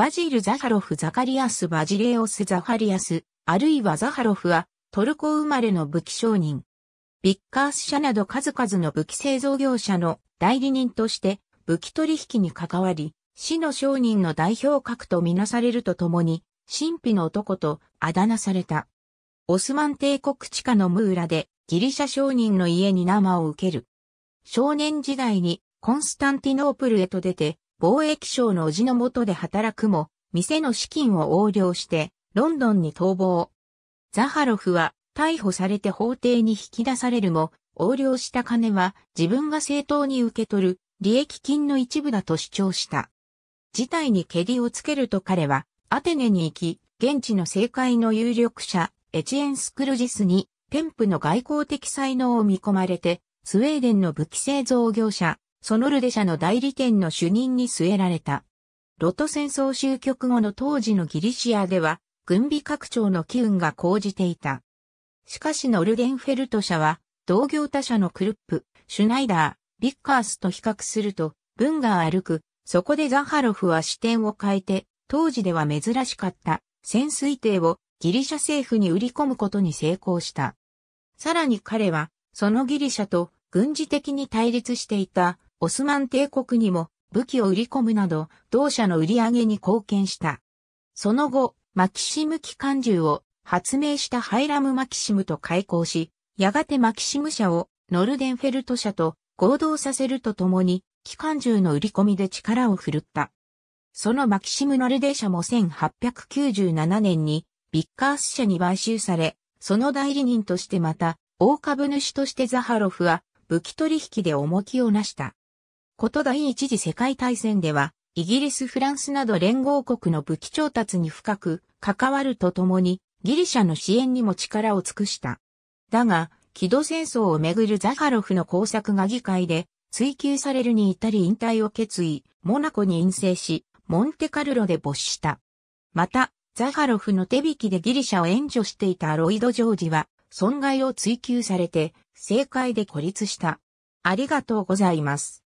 バジル・ザハロフ・ザカリアス・バジレオス・ザハリアス、あるいはザハロフは、トルコ生まれの武器商人。ビッカース社など数々の武器製造業者の代理人として武器取引に関わり、死の商人の代表格とみなされるとともに、神秘の男とあだ名された。オスマン帝国地下のムーラでギリシャ商人の家に生を受ける。少年時代にコンスタンティノープルへと出て、貿易商の叔父のもとで働くも、店の資金を横領して、ロンドンに逃亡。ザハロフは逮捕されて法廷に引き出されるも、横領した金は自分が正当に受け取る利益金の一部だと主張した。事態にけりをつけると彼はアテネに行き、現地の政界の有力者エチエン・スクルジスに、添ンプの外交的才能を見込まれて、スウェーデンの武器製造業者そのルデ社の代理店の主任に据えられた。ロト戦争終局後の当時のギリシアでは、軍備拡張の機運が高じていた。しかしノルデンフェルト社は、同業他社のクルップ、シュナイダー、ビッカースと比較すると、文が歩く、そこでザハロフは視点を変えて、当時では珍しかった潜水艇をギリシャ政府に売り込むことに成功した。さらに彼は、そのギリシャと軍事的に対立していたオスマン帝国にも武器を売り込むなど、同社の売り上げに貢献した。その後、マキシム機関銃を発明したハイラム・マキシムと開港し、やがてマキシム社をノルデンフェルト社と合同させるとともに、機関銃の売り込みで力を振るった。そのマキシム・ノルデ社も1897年にビッカース社に買収され、その代理人としてまた、大株主としてザハロフは武器取引で重きをなした。こと第一次世界大戦では、イギリス・フランスなど連合国の武器調達に深く関わるとともに、ギリシャの支援にも力を尽くした。だが、木戸戦争をめぐるザハロフの工作が議会で追及されるに至り引退を決意、モナコに陰性し、モンテカルロで没した。また、ザハロフの手引きでギリシャを援助していたロイド・ジョージは、損害を追及されて、政界で孤立した。ありがとうございます。